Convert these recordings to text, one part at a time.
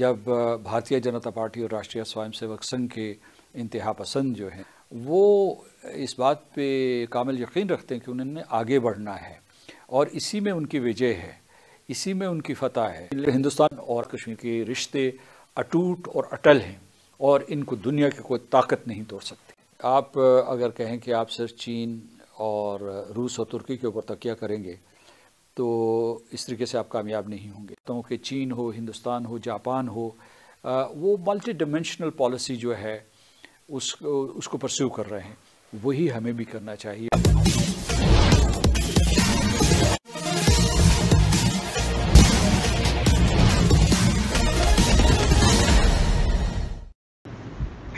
जब भारतीय जनता पार्टी और राष्ट्रीय स्वयंसेवक संघ के इंतहा पसंद जो हैं वो इस बात पे कामिल यकीन रखते हैं कि उन्होंने आगे बढ़ना है और इसी में उनकी विजय है इसी में उनकी फतह है हिंदुस्तान और कश्मीर के रिश्ते अटूट और अटल हैं और इनको दुनिया की कोई ताकत नहीं तोड़ सकती आप अगर कहें कि आप सिर्फ चीन और रूस और तुर्की के ऊपर तकिया करेंगे तो इस तरीके से आप कामयाब नहीं होंगे तो कि चीन हो हिंदुस्तान हो जापान हो वो मल्टी डिमेंशनल पॉलिसी जो है उस उसको परस्यू कर रहे हैं वही हमें भी करना चाहिए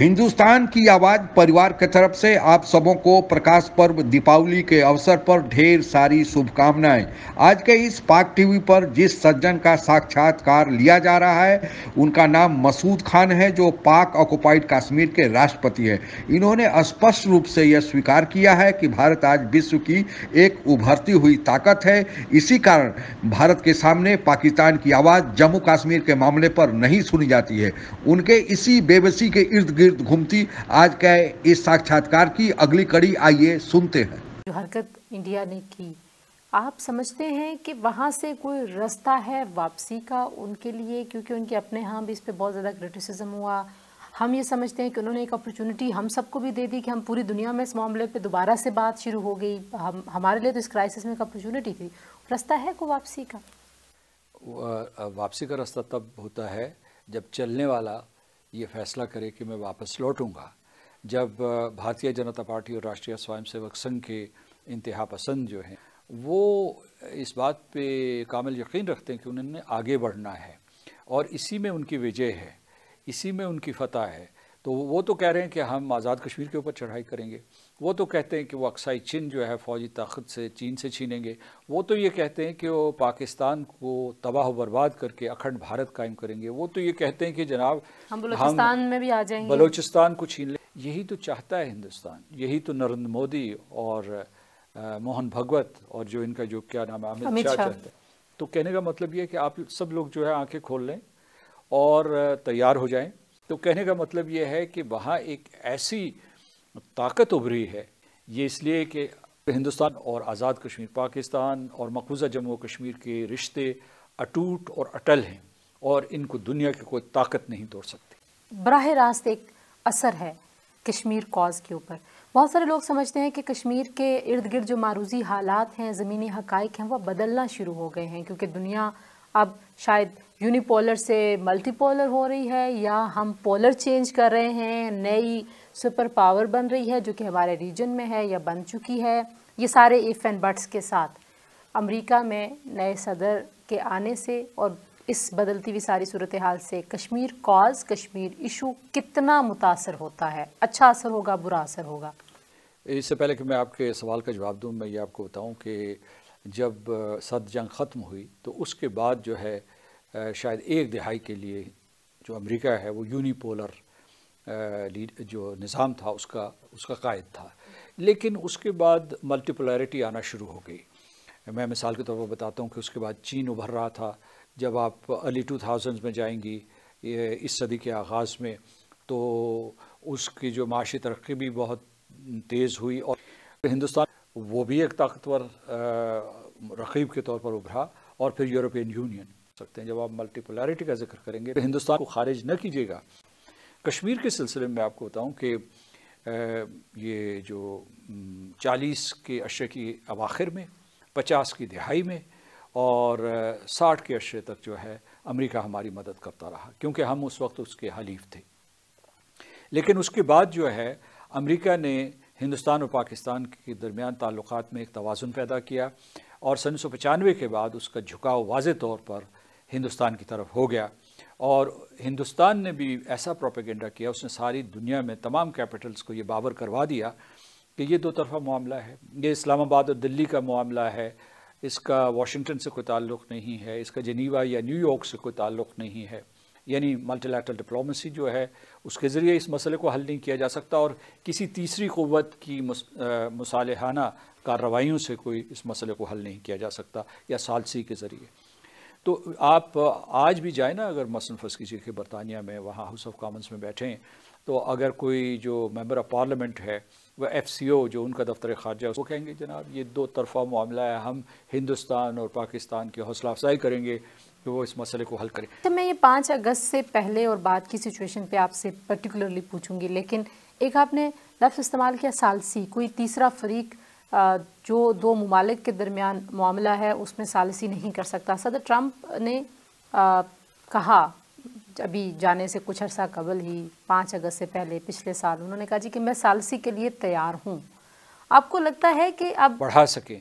हिंदुस्तान की आवाज़ परिवार की तरफ से आप सबों को प्रकाश पर्व दीपावली के अवसर पर ढेर सारी शुभकामनाएं आज के इस पाक टीवी पर जिस सज्जन का साक्षात्कार लिया जा रहा है उनका नाम मसूद खान है जो पाक ऑक्युपाइड कश्मीर के राष्ट्रपति है इन्होंने स्पष्ट रूप से यह स्वीकार किया है कि भारत आज विश्व की एक उभरती हुई ताकत है इसी कारण भारत के सामने पाकिस्तान की आवाज़ जम्मू कश्मीर के मामले पर नहीं सुनी जाती है उनके इसी बेबसी के इर्द गिर्द घूमती आज का इस साक्षात्कार की अगली कड़ी आइए सुनते हैं जो हरकत इंडिया ने की आप समझते हैं कि वहाँ से कोई रास्ता है वापसी का उनके लिए क्योंकि उनके अपने यहाँ भी इस पर बहुत ज़्यादा क्रिटिसिज्म हुआ हम ये समझते हैं कि उन्होंने एक अपॉर्चुनिटी हम सबको भी दे दी कि हम पूरी दुनिया में इस मामले पे दोबारा से बात शुरू हो गई हम हमारे लिए तो इस क्राइसिस में एक अपॉर्चुनिटी थी रास्ता है को वापसी का वापसी का रास्ता तब होता है जब चलने वाला ये फैसला करे कि मैं वापस लौटूंगा जब भारतीय जनता पार्टी और राष्ट्रीय स्वयंसेवक संघ के इंतहा पसंद जो हैं वो इस बात पे कामिल यकीन रखते हैं कि उन्होंने आगे बढ़ना है और इसी में उनकी विजय है इसी में उनकी फतह है तो वो तो कह रहे हैं कि हम आज़ाद कश्मीर के ऊपर चढ़ाई करेंगे वो तो कहते हैं कि वो अक्साई चिन जो है फ़ौजी ताकत से चीन से छीनेंगे वो तो ये कहते हैं कि वो पाकिस्तान को तबाह बर्बाद करके अखंड भारत कायम करेंगे वो तो ये कहते हैं कि जनाब हम बलोचिस्तान में भी आ जाएंगे बलोचिस्तान को छीन ले यही तो चाहता है हिंदुस्तान यही तो नरेंद्र मोदी और आ, मोहन भगवत और जो इनका जो क्या नाम है अमित शाह चाहते हैं तो कहने का मतलब ये है कि आप सब लोग जो है आँखें खोल लें और तैयार हो जाएँ तो कहने का मतलब ये है कि वहाँ एक ऐसी ताकत उभरी है ये इसलिए कि हिंदुस्तान और आज़ाद कश्मीर पाकिस्तान और मकबूजा जम्मू कश्मीर के रिश्ते अटूट और अटल हैं और इनको दुनिया की कोई ताकत नहीं तोड़ सकती बरह रास्त एक असर है कश्मीर कॉज के ऊपर बहुत सारे लोग समझते हैं कि कश्मीर के इर्द गिर्द जो मारूजी हालात हैं ज़मीनी हक़ हैं वह बदलना शुरू हो गए हैं क्योंकि दुनिया अब शायद यूनिपोलर से मल्टीपोलर हो रही है या हम पोलर चेंज कर रहे हैं नई सुपर पावर बन रही है जो कि हमारे रीजन में है या बन चुकी है ये सारे इफ़ एंड बट्स के साथ अमेरिका में नए सदर के आने से और इस बदलती हुई सारी सूरत हाल से कश्मीर कॉज कश्मीर इशू कितना मुतासर होता है अच्छा असर होगा बुरा असर होगा इससे पहले कि मैं आपके सवाल का जवाब दूं मैं ये आपको बताऊं कि जब सद जंग ख़त्म हुई तो उसके बाद जो है शायद एक दिहाई के लिए जो अमेरिका है वो यूनिपोलर जो निज़ाम था उसका उसका कायद था लेकिन उसके बाद मल्टीपोलरिटी आना शुरू हो गई मैं मिसाल के तौर पर बताता हूँ कि उसके बाद चीन उभर रहा था जब आप अर्ली टू थाउजेंड्स में जाएंगी इस सदी के आगाज़ में तो उसकी जो माशी तरक्की भी बहुत तेज़ हुई और हिंदुस्तान वो भी एक ताकतवर रकीब के तौर पर उभरा और फिर यूरोपियन यूनियन सकते हैं जब आप मल्टीपोलैरिटी का जिक्र करेंगे तो हिंदुस्तान को खारिज न कीजिएगा कश्मीर के सिलसिले में आपको बताऊं कि ये जो चालीस के अशरे की अवाखिर में पचास की दिहाई में और साठ के अशरे तक जो है अमेरिका हमारी मदद करता रहा क्योंकि हम उस वक्त उसके हलीफ थे लेकिन उसके बाद जो है अमेरिका ने हिंदुस्तान और पाकिस्तान के दरमियान ताल्लुक में एक तोज़ुन पैदा किया और सन सौ पचानवे के बाद उसका झुकाव वाज तौर पर हिंदुस्तान की तरफ हो गया और हिंदुस्तान ने भी ऐसा प्रोपेगेंडा किया उसने सारी दुनिया में तमाम कैपिटल्स को ये बावर करवा दिया कि ये दो तरफा मामला है ये इस्लामाबाद और दिल्ली का मामला है इसका वाशिंगटन से कोई ताल्लुक़ नहीं है इसका जनीवा या न्यूयॉर्क से कोई ताल्लुक़ नहीं है यानी मल्टीलैटरल डिप्लोमेसी जो है उसके ज़रिए इस मसले को हल नहीं किया जा सकता और किसी तीसरी क़वत की मसालहाना कार्रवाइयों से कोई इस मसले को हल नहीं किया जा सकता या सालसी के ज़रिए तो आप आज भी जाए ना अगर मसन फंस कीजिए कि बरतानिया में वहाँ हाउस ऑफ कॉमन्स में बैठें तो अगर कोई जो मेम्बर ऑफ पार्लियामेंट है वह एफ सी ओ जो उनका दफ्तर खारजा है वो कहेंगे जनाब ये दो तरफा मामला है हम हिंदुस्तान और पाकिस्तान की हौसला अफजाई करेंगे कि वो इस मसले को हल करें तो मैं ये पाँच अगस्त से पहले और बाद की सिचुएशन पे आपसे पर्टिकुलरली पूछूंगी लेकिन एक आपने लफ्ज़ इस्तेमाल किया सालसी कोई तीसरा फरीक जो दो ममालिक के दरमियान मामला है उसमें सालसी नहीं कर सकता सदर ट्रंप ने कहा अभी जाने से कुछ अर्सा कबल ही पाँच अगस्त से पहले पिछले साल उन्होंने कहा जी कि मैं सालसी के लिए तैयार हूँ आपको लगता है कि अब बढ़ा सकें